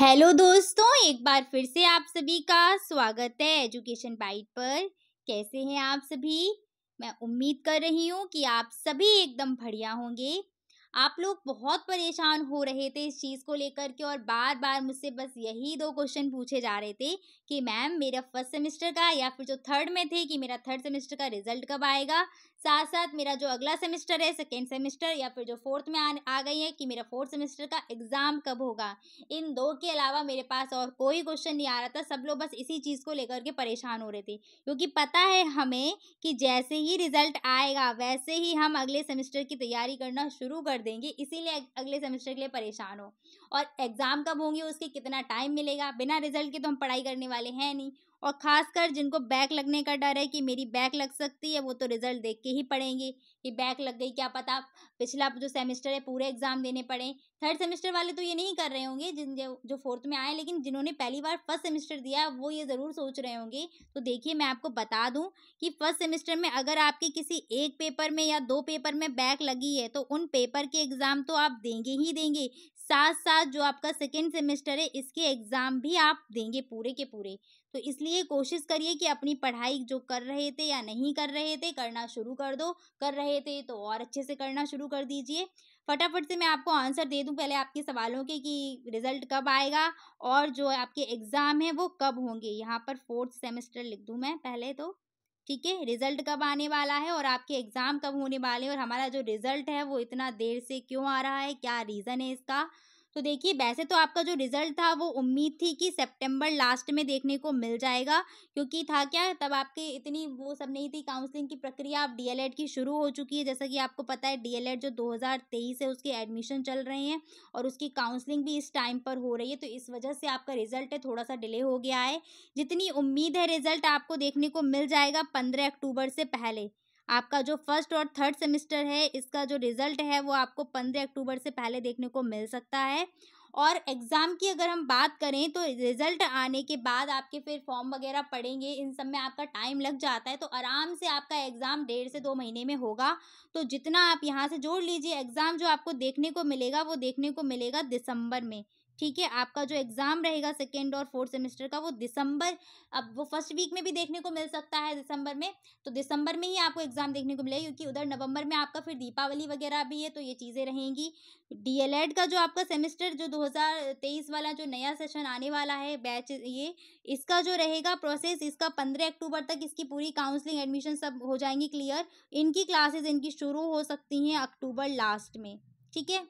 hello दोस्तों एक बार फिर से आप सभी का स्वागत है एजुकेशन बाइट पर कैसे हैं आप सभी मैं उम्मीद कर रही हूँ कि आप सभी एकदम बढ़िया होंगे आप लोग बहुत परेशान हो रहे थे इस चीज़ को लेकर के और बार बार मुझसे बस यही दो क्वेश्चन पूछे जा रहे थे कि मैम मेरा फर्स्ट सेमेस्टर का या फिर जो थर्ड में थे कि मेरा थर्ड सेमेस्टर का रिजल्ट कब आएगा साथ साथ मेरा जो अगला सेमेस्टर है सेकेंड सेमेस्टर या फिर जो फोर्थ में आ, आ गई है कि मेरा फोर्थ सेमेस्टर का एग्ज़ाम कब होगा इन दो के अलावा मेरे पास और कोई क्वेश्चन नहीं आ रहा था सब लोग बस इसी चीज़ को लेकर के परेशान हो रहे थे क्योंकि पता है हमें कि जैसे ही रिजल्ट आएगा वैसे ही हम अगले सेमेस्टर की तैयारी करना शुरू कर देंगे इसीलिए अगले सेमेस्टर के लिए परेशान हो और एग्ज़ाम कब होंगे उसके कितना टाइम मिलेगा बिना रिजल्ट के तो हम पढ़ाई करने वाले हैं नहीं और ख़ासकर जिनको बैक लगने का डर है कि मेरी बैक लग सकती है वो तो रिज़ल्ट देख के ही पढ़ेंगे कि बैक लग गई क्या पता पिछला जो सेमेस्टर है पूरे एग्ज़ाम देने पड़े थर्ड सेमेस्टर वाले तो ये नहीं कर रहे होंगे जिन जो फोर्थ में आए लेकिन जिन्होंने पहली बार फर्स्ट सेमेस्टर दिया वो ये ज़रूर सोच रहे होंगे तो देखिए मैं आपको बता दूँ कि फर्स्ट सेमेस्टर में अगर आपके किसी एक पेपर में या दो पेपर में बैक लगी है तो उन पेपर के एग्ज़ाम तो आप देंगे ही देंगे साथ साथ जो आपका सेकेंड सेमेस्टर है इसके एग्ज़ाम भी आप देंगे पूरे के पूरे तो इसलिए कोशिश करिए कि अपनी पढ़ाई जो कर रहे थे या नहीं कर रहे थे करना शुरू कर दो कर रहे थे तो और अच्छे से करना शुरू कर दीजिए फटाफट से मैं आपको आंसर दे दूं पहले आपके सवालों के कि रिज़ल्ट कब आएगा और जो आपके एग्ज़ाम है वो कब होंगे यहाँ पर फोर्थ सेमेस्टर लिख दूँ मैं पहले तो ठीक है रिजल्ट कब आने वाला है और आपके एग्ज़ाम कब होने वाले हैं और हमारा जो रिजल्ट है वो इतना देर से क्यों आ रहा है क्या रीज़न है इसका तो देखिए वैसे तो आपका जो रिज़ल्ट था वो उम्मीद थी कि सितंबर लास्ट में देखने को मिल जाएगा क्योंकि था क्या तब आपके इतनी वो सब नहीं थी काउंसलिंग की प्रक्रिया आप डीएलएड की शुरू हो चुकी है जैसा कि आपको पता है डीएलएड जो 2023 है उसके एडमिशन चल रहे हैं और उसकी काउंसलिंग भी इस टाइम पर हो रही है तो इस वजह से आपका रिज़ल्ट है थोड़ा सा डिले हो गया है जितनी उम्मीद है रिज़ल्ट आपको देखने को मिल जाएगा पंद्रह अक्टूबर से पहले आपका जो फर्स्ट और थर्ड सेमेस्टर है इसका जो रिज़ल्ट है वो आपको पंद्रह अक्टूबर से पहले देखने को मिल सकता है और एग्ज़ाम की अगर हम बात करें तो रिज़ल्ट आने के बाद आपके फिर फॉर्म वगैरह पड़ेंगे इन सब में आपका टाइम लग जाता है तो आराम से आपका एग्ज़ाम डेढ़ से दो महीने में होगा तो जितना आप यहाँ से जोड़ लीजिए एग्ज़ाम जो आपको देखने को मिलेगा वो देखने को मिलेगा दिसंबर में ठीक है आपका जो एग्ज़ाम रहेगा सेकेंड और फोर्थ सेमेस्टर का वो दिसंबर अब वो फर्स्ट वीक में भी देखने को मिल सकता है दिसंबर में तो दिसंबर में ही आपको एग्ज़ाम देखने को मिलेगा क्योंकि उधर नवंबर में आपका फिर दीपावली वगैरह भी है तो ये चीज़ें रहेंगी डी का जो आपका सेमेस्टर जो दो वाला जो नया सेशन आने वाला है बैच ये इसका जो रहेगा प्रोसेस इसका पंद्रह अक्टूबर तक इसकी पूरी काउंसलिंग एडमिशन सब हो जाएंगी क्लियर इनकी क्लासेज इनकी शुरू हो सकती हैं अक्टूबर लास्ट में ठीक है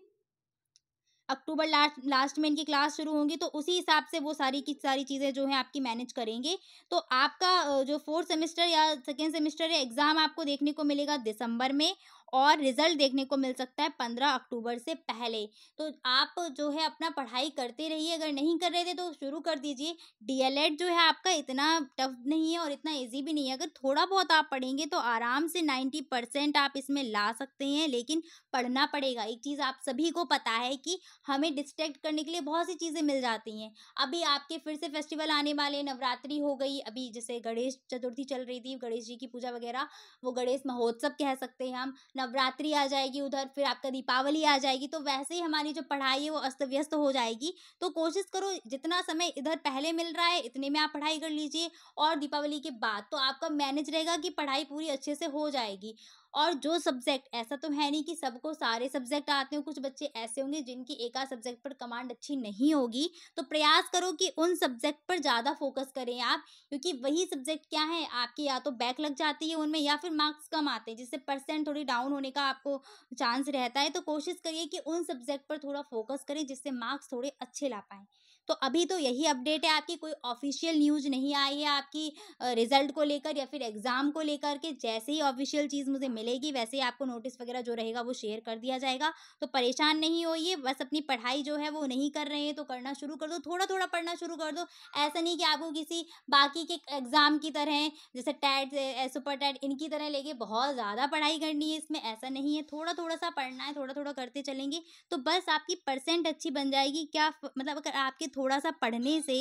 अक्टूबर लास्ट लास्ट में इनकी क्लास शुरू होंगी तो उसी हिसाब से वो सारी की सारी चीज़ें जो हैं आपकी मैनेज करेंगे तो आपका जो फोर्थ सेमेस्टर या सेकेंड सेमेस्टर या एग्ज़ाम आपको देखने को मिलेगा दिसंबर में और रिजल्ट देखने को मिल सकता है पंद्रह अक्टूबर से पहले तो आप जो है अपना पढ़ाई करते रहिए अगर नहीं कर रहे थे तो शुरू कर दीजिए डी जो है आपका इतना टफ नहीं है और इतना ईजी भी नहीं है अगर थोड़ा बहुत आप पढ़ेंगे तो आराम से नाइन्टी परसेंट आप इसमें ला सकते हैं लेकिन पढ़ना पड़ेगा एक चीज़ आप सभी को पता है कि हमें डिस्ट्रैक्ट करने के लिए बहुत सी चीज़ें मिल जाती हैं अभी आपके फिर से फेस्टिवल आने वाले नवरात्रि हो गई अभी जैसे गणेश चतुर्थी चल रही थी गणेश जी की पूजा वगैरह वो गणेश महोत्सव कह सकते हैं हम नवरात्रि आ जाएगी उधर फिर आपका दीपावली आ जाएगी तो वैसे ही हमारी जो पढ़ाई है वो अस्त व्यस्त हो जाएगी तो कोशिश करो जितना समय इधर पहले मिल रहा है इतने में आप पढ़ाई कर लीजिए और दीपावली के बाद तो आपका मैनेज रहेगा कि पढ़ाई पूरी अच्छे से हो जाएगी और जो सब्जेक्ट ऐसा तो है नहीं कि सबको सारे सब्जेक्ट आते हो कुछ बच्चे ऐसे होंगे जिनकी एक आध सब्जेक्ट पर कमांड अच्छी नहीं होगी तो प्रयास करो कि उन सब्जेक्ट पर ज़्यादा फोकस करें आप क्योंकि वही सब्जेक्ट क्या है आपके या तो बैक लग जाती है उनमें या फिर मार्क्स कम आते हैं जिससे परसेंट थोड़ी डाउन होने का आपको चांस रहता है तो कोशिश करिए कि उन सब्जेक्ट पर थोड़ा फोकस करें जिससे मार्क्स थोड़े अच्छे ला पाएँ तो अभी तो यही अपडेट है आपकी कोई ऑफिशियल न्यूज नहीं आई है आपकी रिजल्ट को लेकर या फिर एग्जाम को लेकर के जैसे ही ऑफिशियल चीज़ मुझे मिलेगी वैसे ही आपको नोटिस वगैरह जो रहेगा वो शेयर कर दिया जाएगा तो परेशान नहीं होइए बस अपनी पढ़ाई जो है वो नहीं कर रहे हैं तो करना शुरू कर दो थोड़ा थोड़ा पढ़ना शुरू कर दो ऐसा नहीं कि आपको किसी बाकी के एग्ज़ाम की तरह जैसे टैट सुपर टैट इनकी तरह लेके बहुत ज़्यादा पढ़ाई करनी है इसमें ऐसा नहीं है थोड़ा थोड़ा सा पढ़ना है थोड़ा थोड़ा करते चलेंगे तो बस आपकी परसेंट अच्छी बन जाएगी क्या मतलब अगर आपके थोड़ा सा पढ़ने से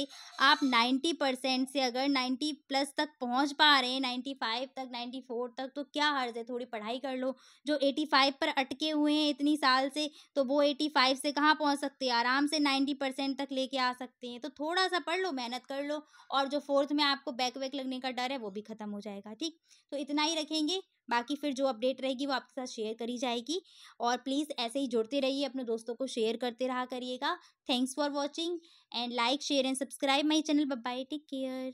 आप नाइन्टी परसेंट से अगर नाइन्टी प्लस तक पहुंच पा रहे हैं नाइन्टी फाइव तक नाइन्टी फोर तक तो क्या हर्ज है थोड़ी पढ़ाई कर लो जो एटी फाइव पर अटके हुए हैं इतनी साल से तो वो एटी फाइव से कहाँ पहुँच सकते हैं आराम से नाइन्टी परसेंट तक लेके आ सकते हैं तो थोड़ा सा पढ़ लो मेहनत कर लो और जो फोर्थ में आपको बैक वैक लगने का डर है वो भी ख़त्म हो जाएगा ठीक तो इतना ही रखेंगे बाकी फिर जो अपडेट रहेगी वो आपके साथ शेयर करी जाएगी और प्लीज़ ऐसे ही जुड़ते रहिए अपने दोस्तों को शेयर करते रहा करिएगा thanks for watching and like share and subscribe my channel bye take care